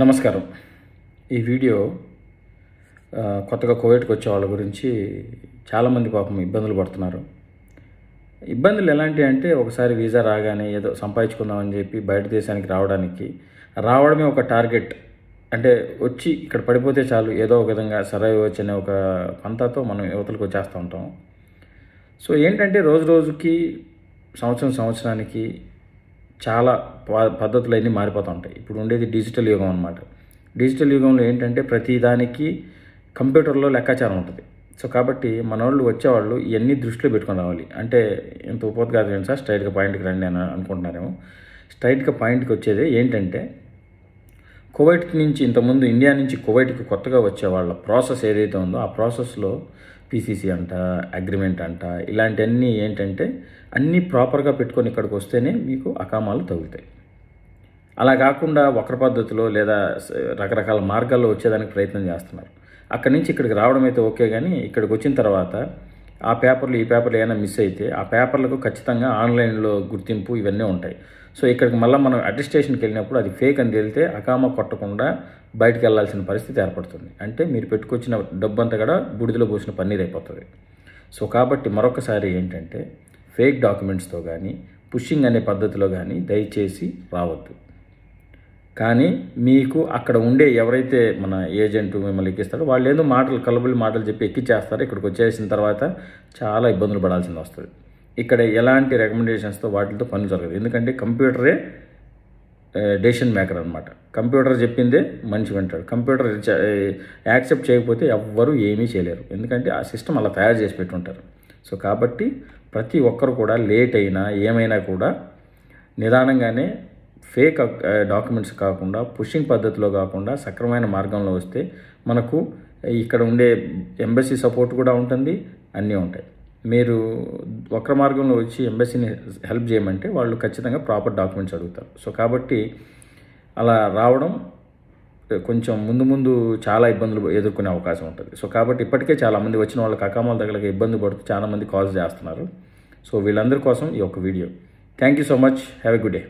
నమస్కారం ఈ వీడియో కొత్తగా కోవిడ్కి వచ్చే వాళ్ళ గురించి చాలామంది పాపం ఇబ్బందులు పడుతున్నారు ఇబ్బందులు ఎలాంటివి అంటే ఒకసారి వీసా రాగానే ఏదో సంపాదించుకుందామని చెప్పి బయట దేశానికి రావడానికి రావడమే ఒక టార్గెట్ అంటే వచ్చి ఇక్కడ పడిపోతే చాలు ఏదో ఒక విధంగా సరైవచ్చు అనే ఒక పంతాతో మనం యువతలకు వచ్చేస్తూ ఉంటాం సో ఏంటంటే రోజు రోజుకి సంవత్సరం సంవత్సరానికి చాలా పద్ధతులు అన్నీ మారిపోతూ ఉంటాయి ఇప్పుడు ఉండేది డిజిటల్ యుగం అనమాట డిజిటల్ యుగంలో ఏంటంటే ప్రతి దానికి కంప్యూటర్లో లెక్కాచారం ఉంటుంది సో కాబట్టి వాళ్ళు వచ్చేవాళ్ళు ఇవన్నీ దృష్టిలో పెట్టుకుని రావాలి అంటే ఇంత ఉపద్ఘాతం సార్ స్ట్రైట్గా పాయింట్కి రండి అని అనుకుంటున్నారేమో స్ట్రైట్గా పాయింట్కి వచ్చేది ఏంటంటే కువైట్ నుంచి ఇంతకుముందు ఇండియా నుంచి కువైట్కి కొత్తగా వచ్చే వాళ్ళ ప్రాసెస్ ఏదైతే ఉందో ఆ ప్రాసెస్లో పీసీసీ అంట అగ్రిమెంట్ అంట ఇలాంటివన్నీ ఏంటంటే అన్నీ ప్రాపర్గా పెట్టుకొని ఇక్కడికి వస్తేనే మీకు అకామాలు తగులుతాయి అలా కాకుండా వక్ర పద్ధతిలో లేదా రకరకాల మార్గాల్లో వచ్చేదానికి ప్రయత్నం చేస్తున్నారు అక్కడి నుంచి ఇక్కడికి రావడం అయితే ఓకే కానీ ఇక్కడికి వచ్చిన తర్వాత ఆ పేపర్లు ఈ పేపర్లు ఏమైనా మిస్ అయితే ఆ పేపర్లకు ఖచ్చితంగా ఆన్లైన్లో గుర్తింపు ఇవన్నీ ఉంటాయి సో ఇక్కడికి మళ్ళీ మనం అడ్మినిస్ట్రేషన్కి వెళ్ళినప్పుడు అది ఫేక్ అని తేలితే అకామ కొట్టకుండా బయటకు వెళ్ళాల్సిన పరిస్థితి ఏర్పడుతుంది అంటే మీరు పెట్టుకొచ్చిన డబ్బంతా కూడా బుడిదలో పోసిన పన్నీర్ అయిపోతుంది సో కాబట్టి మరొకసారి ఏంటంటే ఫేక్ డాక్యుమెంట్స్తో కానీ పుషింగ్ అనే పద్ధతిలో కానీ దయచేసి రావద్దు కానీ మీకు అక్కడ ఉండే ఎవరైతే మన ఏజెంట్ మిమ్మల్ని ఎక్కిస్తారో వాళ్ళు ఏదో మాటలు కలబులి మాటలు చెప్పి ఎక్కిచ్చేస్తారు ఇక్కడికి వచ్చేసిన తర్వాత చాలా ఇబ్బందులు పడాల్సింది వస్తుంది ఇక్కడ ఎలాంటి రెకమెండేషన్స్తో వాటితో పని జరగదు ఎందుకంటే కంప్యూటరే డెసిషన్ మేకర్ అనమాట కంప్యూటర్ చెప్పిందే మనిషి వింటాడు కంప్యూటర్ యాక్సెప్ట్ చేయకపోతే ఎవ్వరూ ఏమీ చేయలేరు ఎందుకంటే ఆ సిస్టమ్ అలా తయారు చేసి పెట్టుంటారు సో కాబట్టి ప్రతి ఒక్కరు కూడా లేట్ అయినా ఏమైనా కూడా నిదానంగానే ఫేక్ డాక్యుమెంట్స్ కాకుండా పుషింగ్ పద్ధతిలో కాకుండా సక్రమైన మార్గంలో వస్తే మనకు ఇక్కడ ఉండే ఎంబసీ సపోర్ట్ కూడా ఉంటుంది అన్నీ ఉంటాయి మీరు వక్ర మార్గంలో వచ్చి ఎంబసీని హెల్ప్ చేయమంటే వాళ్ళు ఖచ్చితంగా ప్రాపర్ డాక్యుమెంట్స్ అడుగుతారు సో కాబట్టి అలా రావడం కొంచెం ముందు ముందు చాలా ఇబ్బందులు ఎదుర్కొనే అవకాశం ఉంటుంది సో కాబట్టి ఇప్పటికే చాలామంది వచ్చిన వాళ్ళకి అకామాల దగ్గర ఇబ్బంది పడుతూ చాలామంది కాల్స్ చేస్తున్నారు సో వీళ్ళందరి కోసం ఈ యొక్క video thank you so much have a good day